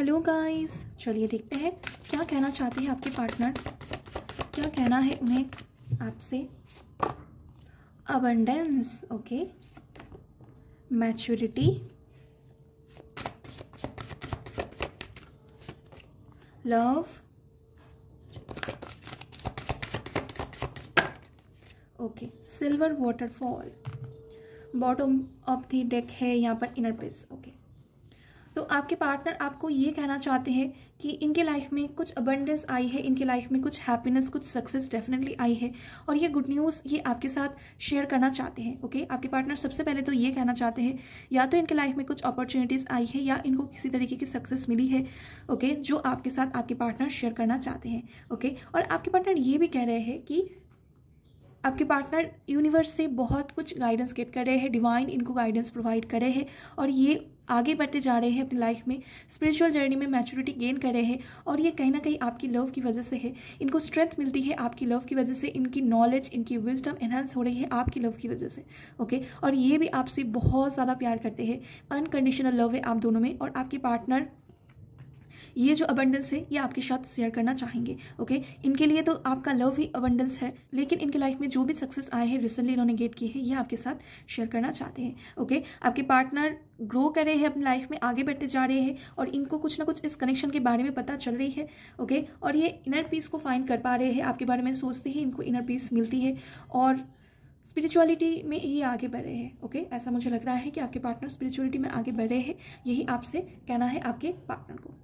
hello guys चलिए देखते हैं क्या कहना चाहते हैं आपके पार्टनर क्या कहना है उन्हें आपसे abundance okay maturity love okay silver waterfall bottom of the deck है यहाँ पर इनर पेस ओके तो आपके पार्टनर आपको ये कहना चाहते हैं कि इनके लाइफ में कुछ अबंडेंस आई है इनके लाइफ में कुछ हैप्पीनेस कुछ सक्सेस डेफिनेटली आई है और ये गुड न्यूज़ ये आपके साथ शेयर करना चाहते हैं ओके आपके पार्टनर सबसे पहले तो ये कहना चाहते हैं या तो इनके लाइफ में कुछ अपॉर्चुनिटीज़ आई है या इनको किसी तरीके की सक्सेस मिली है ओके जो आपके साथ आपके पार्टनर शेयर करना चाहते हैं ओके और आपके पार्टनर ये भी कह रहे हैं कि आपके पार्टनर यूनिवर्स से बहुत कुछ गाइडेंस गेट कर रहे हैं डिवाइन इनको गाइडेंस प्रोवाइड कर रहे हैं और ये आगे बढ़ते जा रहे हैं अपनी लाइफ में स्पिरिचुअल जर्नी में मैच्योरिटी गेन कर रहे हैं और ये कहीं ना कहीं आपकी लव की वजह से है इनको स्ट्रेंथ मिलती है आपकी लव की वजह से इनकी नॉलेज इनकी विजडम एनहेंस हो रही है आपकी लव की वजह से ओके और ये भी आपसे बहुत ज़्यादा प्यार करते हैं अनकंडीशनल लव है आप दोनों में और आपके पार्टनर ये जो अबंडेंस है ये आपके साथ शेयर करना चाहेंगे ओके इनके लिए तो आपका लव ही अबंडेंस है लेकिन इनके लाइफ में जो भी सक्सेस आए हैं रिसेंटली इन्होंने गेट की है ये आपके साथ शेयर करना चाहते हैं ओके आपके पार्टनर ग्रो कर रहे हैं अपनी लाइफ में आगे बढ़ते जा रहे हैं और इनको कुछ ना कुछ इस कनेक्शन के बारे में पता चल रही है ओके और ये इनर पीस को फाइंड कर पा रहे हैं आपके बारे में सोचते ही इनको इनर पीस मिलती है और स्पिरिचुअलिटी में ये आगे बढ़ रहे हैं ओके ऐसा मुझे लग रहा है कि आपके पार्टनर स्पिरिचुअलिटी में आगे बढ़ रहे हैं यही आपसे कहना है आपके पार्टनर को